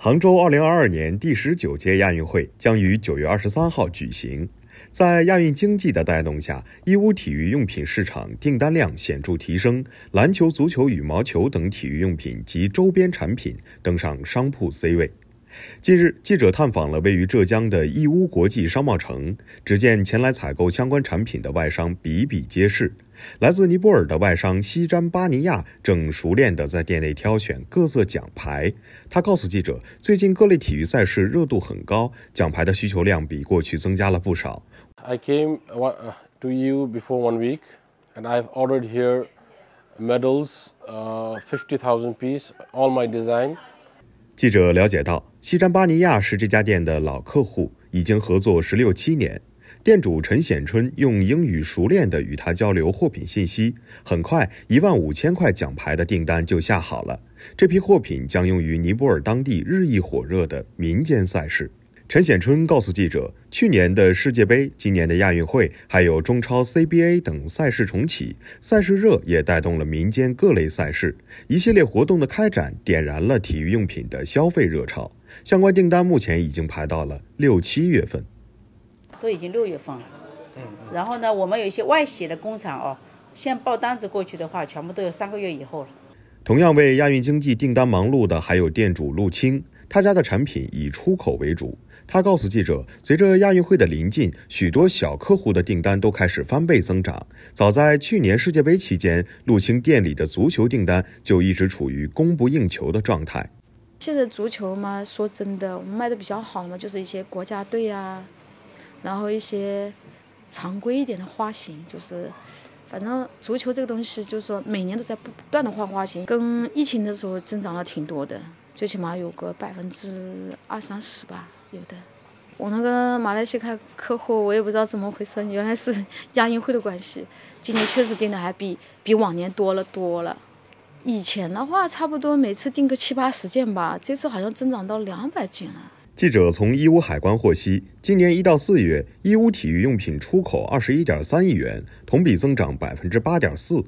杭州二零二二年第十九届亚运会将于九月二十三号举行，在亚运经济的带动下，义乌体育用品市场订单量显著提升，篮球、足球、羽毛球等体育用品及周边产品登上商铺 C 位。近日，记者探访了位于浙江的义乌国际商贸城，只见前来采购相关产品的外商比比皆是。来自尼泊尔的外商西詹巴尼亚正熟练地在店内挑选各色奖牌。他告诉记者，最近各类体育赛事热度很高，奖牌的需求量比过去增加了不少。I came to you before one week, and I've ordered here medals, uh, fifty thousand piece, all my design. 记者了解到，西詹巴尼亚是这家店的老客户，已经合作十六七年。店主陈显春用英语熟练地与他交流货品信息，很快一万五千块奖牌的订单就下好了。这批货品将用于尼泊尔当地日益火热的民间赛事。陈显春告诉记者，去年的世界杯、今年的亚运会，还有中超、CBA 等赛事重启，赛事热也带动了民间各类赛事一系列活动的开展，点燃了体育用品的消费热潮。相关订单目前已经排到了六七月份，都已经六月份了。嗯，然后呢，我们有一些外协的工厂哦，现报单子过去的话，全部都有三个月以后了。同样为亚运经济订单忙碌的还有店主陆青，他家的产品以出口为主。他告诉记者，随着亚运会的临近，许多小客户的订单都开始翻倍增长。早在去年世界杯期间，陆青店里的足球订单就一直处于供不应求的状态。现在足球嘛，说真的，我们卖的比较好嘛，就是一些国家队啊，然后一些常规一点的花型，就是反正足球这个东西，就是说每年都在不断的换花型，跟疫情的时候增长了挺多的，最起码有个百分之二三十吧。有的，我那个马来西亚客户，我也不知道怎么回事，原来是亚运会的关系。今年确实订的还比比往年多了多了。以前的话，差不多每次订个七八十件吧，这次好像增长到两百件了。记者从义乌海关获悉，今年一到四月，义乌体育用品出口二十一点三亿元，同比增长百分之八点四。